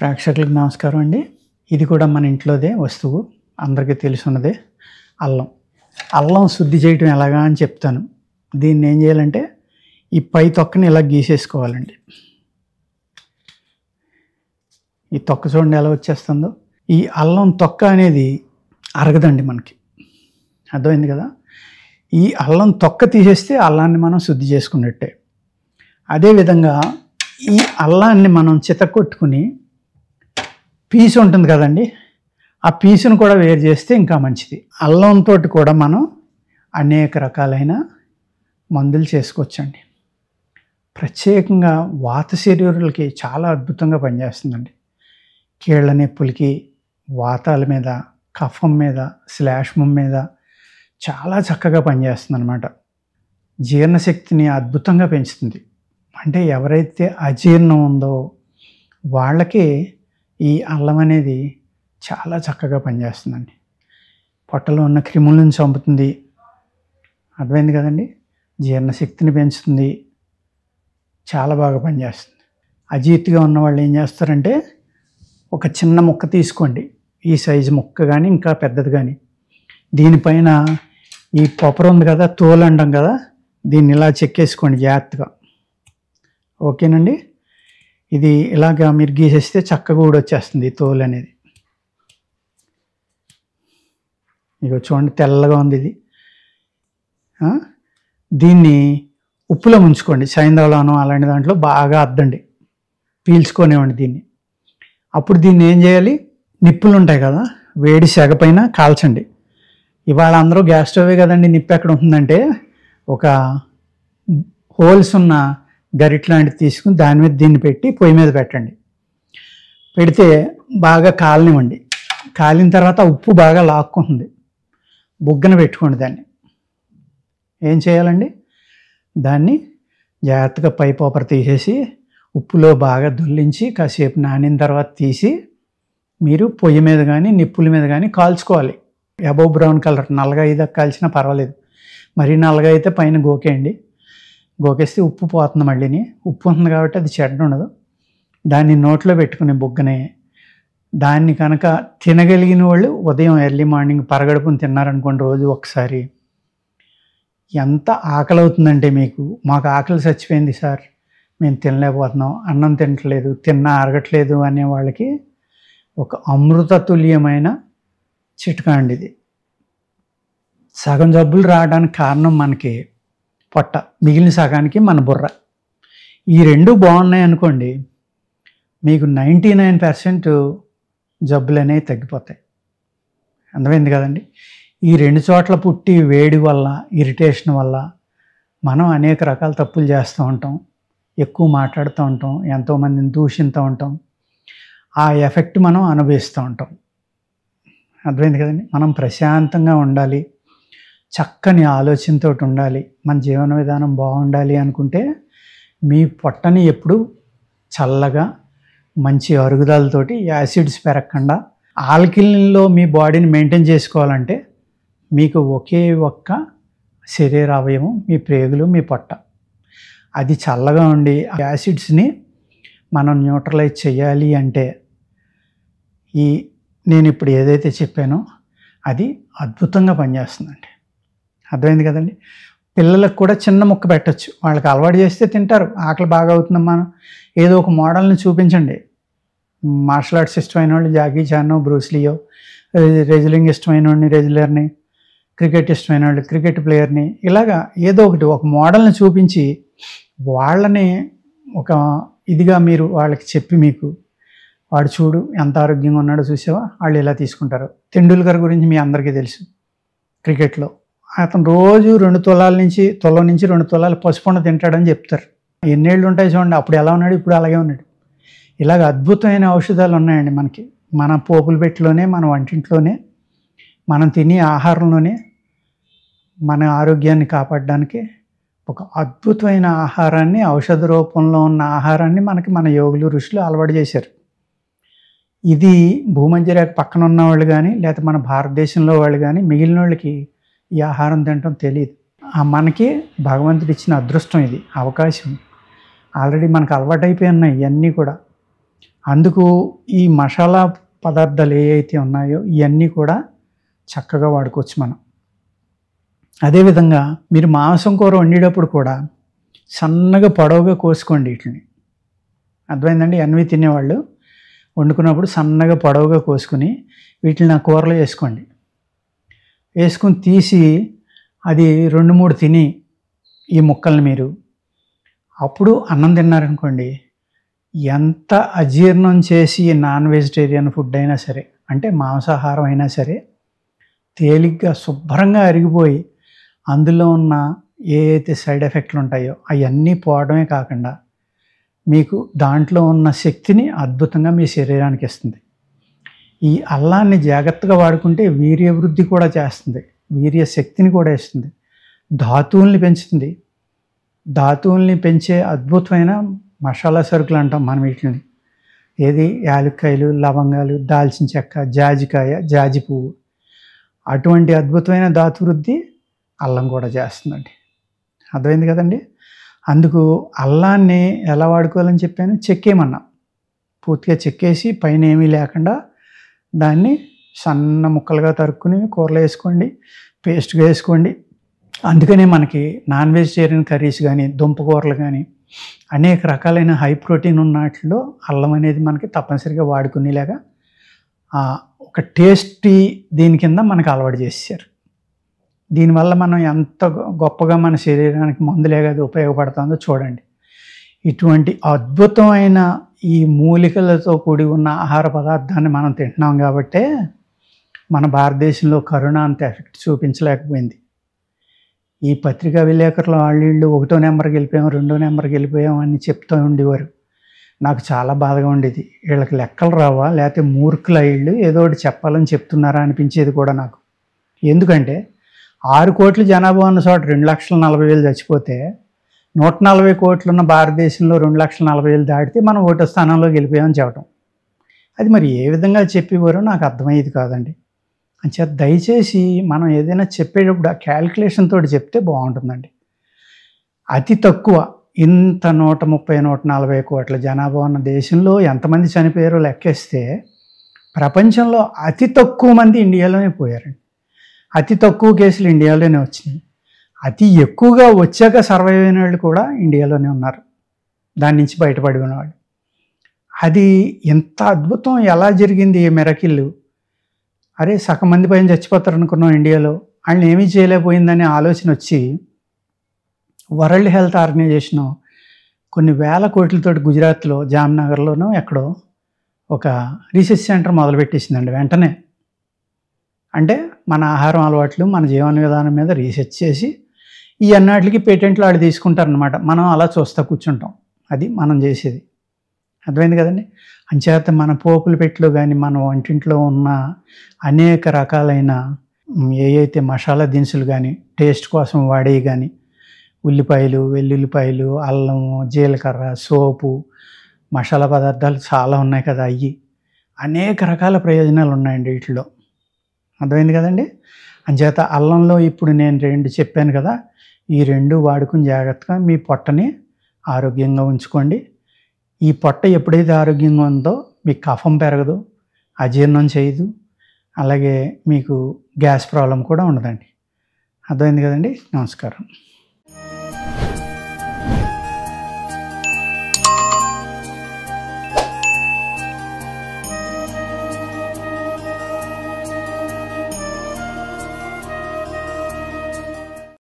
ప్రేక్షకులకు నమస్కారం అండి ఇది కూడా మన ఇంట్లోదే వస్తువు అందరికీ తెలుసున్నదే అల్లం అల్లం శుద్ధి చేయటం ఎలాగా అని చెప్తాను దీన్ని ఏం చేయాలంటే ఈ పై తొక్కని ఇలా గీసేసుకోవాలండి ఈ తొక్క చూడండి ఎలా వచ్చేస్తుందో ఈ అల్లం తొక్క అనేది అరగదండి మనకి అర్థమైంది కదా ఈ అల్లం తొక్క తీసేస్తే అల్లాన్ని మనం శుద్ధి చేసుకున్నట్టే అదేవిధంగా ఈ అల్లాన్ని మనం చితకొట్టుకుని పీసు ఉంటుంది కదండి ఆ పీసును కూడా వేరు చేస్తే ఇంకా మంచిది అల్లంతో కూడా మనం అనేక రకాలైన మందులు చేసుకోవచ్చండి ప్రత్యేకంగా వాత శరీరులకి చాలా అద్భుతంగా పనిచేస్తుందండి కీళ్ళ నొప్పులకి వాతాల మీద కఫం మీద శ్లాష్మం మీద చాలా చక్కగా పనిచేస్తుంది అనమాట జీర్ణశక్తిని అద్భుతంగా పెంచుతుంది అంటే ఎవరైతే అజీర్ణం ఉందో వాళ్ళకి ఈ అల్లం అనేది చాలా చక్కగా పనిచేస్తుందండి పొట్టలో ఉన్న క్రిములను చంపుతుంది అర్థమైంది కదండి జీర్ణశక్తిని పెంచుతుంది చాలా బాగా పనిచేస్తుంది అజీర్తిగా ఉన్న వాళ్ళు ఏం చేస్తారంటే ఒక చిన్న ముక్క తీసుకోండి ఈ సైజు ముక్క కానీ ఇంకా పెద్దది కానీ దీనిపైన ఈ కొబ్బరి ఉంది కదా తోలు అంటాం కదా దీన్ని ఇలా చెక్కేసుకోండి జాగ్రత్తగా ఓకేనండి ఇది ఇలాగా మీరు గీసేస్తే చక్కగా కూడా వచ్చేస్తుంది తోలు అనేది ఇక చూడండి తెల్లగా ఉంది ఇది దీన్ని ఉప్పులో ముంచుకోండి సైంధవలోనం అలాంటి దాంట్లో బాగా అద్దండి పీల్చుకొనేవ్వండి దీన్ని అప్పుడు దీన్ని ఏం చేయాలి నిప్పులు ఉంటాయి కదా వేడి సెగ పైన కాల్చండి ఇవాళ అందరూ గ్యాస్ స్టవ్ కదండి నిప్పు ఎక్కడ ఉంటుందంటే ఒక హోల్స్ ఉన్న లాంటిది తీసుకుని దాని మీద దీన్ని పెట్టి పొయ్యి మీద పెట్టండి పెడితే బాగా కాలనివ్వండి కాలిన తర్వాత ఉప్పు బాగా లాక్కుంటుంది బుగ్గన పెట్టుకోండి దాన్ని ఏం చేయాలండి దాన్ని జాగ్రత్తగా పై పోపర తీసేసి ఉప్పులో బాగా దుల్లించి కాసేపు నానిన తర్వాత తీసి మీరు పొయ్యి మీద కానీ నిప్పుల మీద కానీ కాల్చుకోవాలి ఎబో బ్రౌన్ కలర్ నల్లగా అయితే కాల్చినా పర్వాలేదు మరీ నల్లగా అయితే పైన గోకేయండి గోకేస్తే ఉప్పు పోతుంది మళ్ళీని ఉప్పు ఉంది కాబట్టి అది చెడ్డ ఉండదు దాన్ని నోట్లో పెట్టుకునే బుగ్గనే దాన్ని కనుక తినగలిగిన వాళ్ళు ఉదయం ఎర్లీ మార్నింగ్ పరగడుపుని తిన్నారనుకోండి రోజు ఒకసారి ఎంత ఆకలి అవుతుందంటే మీకు మాకు ఆకలి చచ్చిపోయింది సార్ మేము తినలేకపోతున్నాం అన్నం తినట్లేదు తిన్న అరగట్లేదు అనే వాళ్ళకి ఒక అమృతతుల్యమైన చిట్కా అండి ఇది సగం జబ్బులు రావడానికి కారణం మనకి పొట్ట మిగిలిన సగానికి మన బుర్ర ఈ రెండు బాగున్నాయి అనుకోండి మీకు నైంటీ నైన్ పర్సెంట్ జబ్బులు అనేవి తగ్గిపోతాయి అందమైంది కదండి ఈ రెండు చోట్ల పుట్టి వేడి వల్ల ఇరిటేషన్ వల్ల మనం అనేక రకాల తప్పులు చేస్తూ ఉంటాం ఎక్కువ మాట్లాడుతూ ఉంటాం ఎంతోమందిని దూషిస్తూ ఉంటాం ఆ ఎఫెక్ట్ మనం అనుభవిస్తూ ఉంటాం అర్థమైంది కదండి మనం ప్రశాంతంగా ఉండాలి చక్కని ఆలోచనతో ఉండాలి మన జీవన విధానం బాగుండాలి అనుకుంటే మీ పొట్టని ఎప్పుడు చల్లగా మంచి అరుగుదలతోటి యాసిడ్స్ పెరగకుండా ఆల్కిల్లో మీ బాడీని మెయింటైన్ చేసుకోవాలంటే మీకు ఒకే ఒక్క శరీర అవయవం మీ ప్రేగులు మీ పొట్ట అది చల్లగా ఉండి యాసిడ్స్ని మనం న్యూట్రలైజ్ చేయాలి అంటే ఈ నేను ఇప్పుడు ఏదైతే చెప్పానో అది అద్భుతంగా పనిచేస్తుందండి అర్థమైంది కదండి పిల్లలకు కూడా చిన్న ముక్క పెట్టచ్చు వాళ్ళకి అలవాటు చేస్తే తింటారు ఆకలి బాగా అవుతుందమ్మా ఏదో ఒక మోడల్ని చూపించండి మార్షల్ ఆర్ట్స్ ఇష్టమైన వాళ్ళు జాకీ చానో బ్రూస్లియో రెజిలింగ్ ఇష్టమైన వాడిని రెజిలర్ని క్రికెట్ ఇష్టమైన వాళ్ళు క్రికెట్ ప్లేయర్ని ఇలాగా ఏదో ఒకటి ఒక మోడల్ని చూపించి వాళ్ళని ఒక ఇదిగా మీరు వాళ్ళకి చెప్పి మీకు వాడు చూడు ఎంత ఆరోగ్యంగా ఉన్నాడో చూసావా వాళ్ళు ఇలా తీసుకుంటారు తెండూల్కర్ గురించి మీ అందరికీ తెలుసు క్రికెట్లో అతను రోజు రెండు తులాల నుంచి తులం నుంచి రెండు తులాలు పసుపున్న తింటాడని చెప్తారు ఎన్నేళ్ళు ఉంటాయి చూడండి అప్పుడు ఎలా ఉన్నాడు ఇప్పుడు అలాగే ఉన్నాడు ఇలాగ అద్భుతమైన ఔషధాలు ఉన్నాయండి మనకి మన పోపుల పెట్టిలోనే మన వంటింట్లోనే మనం తినే ఆహారంలోనే మన ఆరోగ్యాన్ని కాపాడడానికి ఒక అద్భుతమైన ఆహారాన్ని ఔషధ రూపంలో ఉన్న ఆహారాన్ని మనకి మన యోగులు ఋషులు అలవాటు చేశారు ఇది భూమధ్యరేఖ పక్కన ఉన్న వాళ్ళు కానీ లేకపోతే మన భారతదేశంలో వాళ్ళు కానీ మిగిలిన వాళ్ళకి ఈ ఆహారం తినటం తెలియదు మనకి భగవంతుడు ఇచ్చిన అదృష్టం ఇది అవకాశం ఆల్రెడీ మనకు అలవాటైపోయి ఉన్నాయి ఇవన్నీ కూడా అందుకు ఈ మసాలా పదార్థాలు ఏవైతే ఉన్నాయో ఇవన్నీ కూడా చక్కగా వాడుకోవచ్చు మనం అదేవిధంగా మీరు మాంసం కూర వండేటప్పుడు కూడా సన్నగా పొడవుగా కోసుకోండి వీటిని అర్థమైందండి అన్వి తినేవాళ్ళు వండుకున్నప్పుడు సన్నగా పొడవుగా కోసుకుని వీటిని నా కూరలో వేసుకోండి వేసుకుని తీసి అది రెండు మూడు తిని ఈ ముక్కల్ని మీరు అప్పుడు అన్నం తిన్నారనుకోండి ఎంత అజీర్ణం చేసి నాన్ వెజిటేరియన్ ఫుడ్ అయినా సరే అంటే మాంసాహారం అయినా సరే తేలిగ్గా శుభ్రంగా అరిగిపోయి అందులో ఉన్న ఏ అయితే సైడ్ ఎఫెక్ట్లు ఉంటాయో అవన్నీ పోవడమే కాకుండా మీకు దాంట్లో ఉన్న శక్తిని అద్భుతంగా మీ శరీరానికి ఇస్తుంది ఈ అల్లాన్ని జాగ్రత్తగా వాడుకుంటే వీర్యవృద్ధి కూడా చేస్తుంది వీర్య శక్తిని కూడా ఇస్తుంది ధాతువుల్ని పెంచుతుంది ధాతువుల్ని పెంచే అద్భుతమైన మసాలా సరుకులు అంటాం మనం వీటిని ఏది యాలుక్కాయలు లవంగాలు దాల్చిన చెక్క జాజికాయ జాజి పువ్వు అటువంటి అద్భుతమైన ధాతువృద్ధి అల్లం కూడా చేస్తుందండి అర్థమైంది కదండి అందుకు అల్లాన్ని ఎలా వాడుకోవాలని చెప్పాను చెక్కేమన్నా పూర్తిగా చెక్కేసి పైన ఏమీ లేకుండా దాన్ని సన్న ముక్కలుగా తరుక్కుని కూరలో వేసుకోండి పేస్ట్గా వేసుకోండి అందుకనే మనకి నాన్ వెజిటేరియన్ కర్రీస్ కానీ దుంపకూరలు కానీ అనేక రకాలైన హై ప్రోటీన్ ఉన్నట్లో అల్లం అనేది మనకి తప్పనిసరిగా వాడుకునేలాగా ఒక టేస్టీ దీని కింద మనకు అలవాటు చేశారు దీనివల్ల మనం ఎంత గొప్పగా మన శరీరానికి మందులేగా అది ఉపయోగపడుతుందో చూడండి ఇటువంటి అద్భుతమైన ఈ మూలికలతో కూడి ఉన్న ఆహార పదార్థాన్ని మనం తింటున్నాం కాబట్టే మన భారతదేశంలో కరోనా అంత ఎఫెక్ట్ చూపించలేకపోయింది ఈ పత్రికా విలేకరులు వాళ్ళు ఒకటో నెంబర్ వెళ్ళిపోయాం రెండో నెంబర్ గెలిపోయాము అని చెప్తూ ఉండేవారు నాకు చాలా బాధగా ఉండేది వీళ్ళకి లెక్కలు రావా లేకపోతే మూర్ఖుల వీళ్ళు ఏదో ఒకటి చెప్పాలని చెప్తున్నారా అనిపించేది కూడా నాకు ఎందుకంటే ఆరు కోట్ల జనాభా ఉన్న చోట రెండు లక్షల నలభై వేలు చచ్చిపోతే నూట నలభై కోట్లు ఉన్న భారతదేశంలో రెండు లక్షల నలభై వేలు దాటితే మనం ఓటో స్థానంలో గెలిపోయామని చెప్పటం అది మరి ఏ విధంగా చెప్పేవారో నాకు అర్థమయ్యేది కాదండి అంచేత దయచేసి మనం ఏదైనా చెప్పేటప్పుడు ఆ క్యాల్కులేషన్ తోటి చెప్తే బాగుంటుందండి అతి తక్కువ ఇంత నూట ముప్పై నూట నలభై కోట్ల జనాభా ఉన్న దేశంలో ఎంతమంది చనిపోయారో లెక్కేస్తే ప్రపంచంలో అతి తక్కువ మంది ఇండియాలోనే పోయారండి అతి తక్కువ కేసులు ఇండియాలోనే వచ్చినాయి అతి ఎక్కువగా వచ్చాక సర్వైవ్ అయిన వాళ్ళు కూడా ఇండియాలోనే ఉన్నారు దాని నుంచి బయటపడి ఉన్నవాళ్ళు అది ఎంత అద్భుతం ఎలా జరిగింది ఈ మెరకిల్లు అరే సగం మంది పైన చచ్చిపోతారు అనుకున్నాం ఇండియాలో వాళ్ళని ఏమీ చేయలేకపోయిందనే ఆలోచన వచ్చి వరల్డ్ హెల్త్ ఆర్గనైజేషను కొన్ని వేల కోట్లతో గుజరాత్లో జామ్నగర్లోనో ఎక్కడో ఒక రీసెర్చ్ సెంటర్ మొదలుపెట్టేసిందండి వెంటనే అంటే మన ఆహారం అలవాట్లు మన జీవన విధానం మీద రీసెర్చ్ చేసి ఈ అన్నాటికి పేటెంట్లు తీసుకుంటారు అన్నమాట మనం అలా చూస్తా కూర్చుంటాం అది మనం చేసేది అర్థమైంది కదండి అంచేత మన పోపులు పెట్టిలో కానీ మన వంటింట్లో ఉన్న అనేక రకాలైన ఏవైతే మసాలా దినుసులు కానీ టేస్ట్ కోసం వాడేవి కానీ ఉల్లిపాయలు వెల్లుల్లిపాయలు అల్లం జీలకర్ర సోపు మసాలా పదార్థాలు చాలా ఉన్నాయి కదా అయ్యి అనేక రకాల ప్రయోజనాలు ఉన్నాయండి వీటిలో అర్థమైంది కదండి అంచేత అల్లంలో ఇప్పుడు నేను రెండు చెప్పాను కదా ఈ రెండు వాడుకుని జాగ్రత్తగా మీ పొట్టని ఆరోగ్యంగా ఉంచుకోండి ఈ పొట్ట ఎప్పుడైతే ఆరోగ్యంగా ఉందో మీకు కఫం పెరగదు అజీర్ణం చేయదు అలాగే మీకు గ్యాస్ ప్రాబ్లం కూడా ఉండదండి అర్థమైంది కదండి నమస్కారం